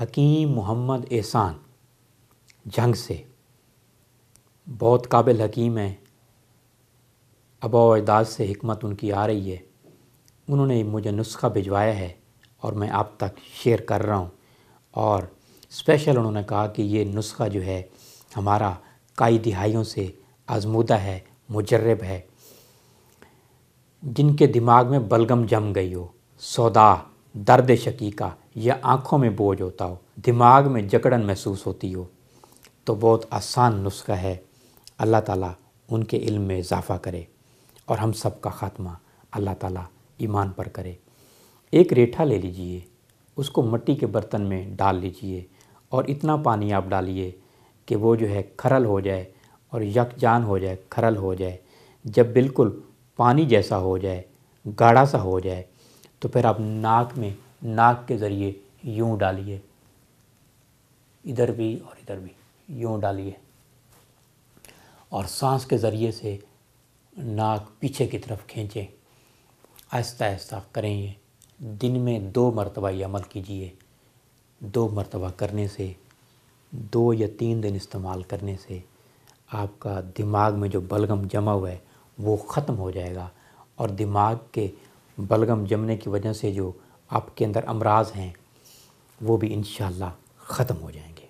حکیم محمد احسان جھنگ سے بہت قابل حکیم ہیں ابا و اعداد سے حکمت ان کی آ رہی ہے انہوں نے مجھے نسخہ بھجوایا ہے اور میں آپ تک شیئر کر رہا ہوں اور اسپیشل انہوں نے کہا کہ یہ نسخہ جو ہے ہمارا کئی دہائیوں سے آزمودہ ہے مجرب ہے جن کے دماغ میں بلغم جم گئی ہو سودا درد شکیقہ یا آنکھوں میں بوجھ ہوتا ہو دماغ میں جکڑن محسوس ہوتی ہو تو بہت آسان نسخہ ہے اللہ تعالیٰ ان کے علم میں اضافہ کرے اور ہم سب کا خاتمہ اللہ تعالیٰ ایمان پر کرے ایک ریٹھا لے لیجئے اس کو مٹی کے برتن میں ڈال لیجئے اور اتنا پانی آپ ڈالیے کہ وہ جو ہے کھرل ہو جائے اور یک جان ہو جائے کھرل ہو جائے جب بالکل پانی جیسا ہو جائے گاڑھا سا ہو جائے تو پھر آپ ناک میں ناک کے ذریعے یوں ڈالیے ادھر بھی اور ادھر بھی یوں ڈالیے اور سانس کے ذریعے سے ناک پیچھے کی طرف کھینچیں آہستہ آہستہ کریں یہ دن میں دو مرتبہ یہ عمل کیجیے دو مرتبہ کرنے سے دو یا تین دن استعمال کرنے سے آپ کا دماغ میں جو بلغم جمع ہوا ہے وہ ختم ہو جائے گا اور دماغ کے بلغم جمنے کی وجہ سے جو آپ کے اندر امراض ہیں وہ بھی انشاءاللہ ختم ہو جائیں گے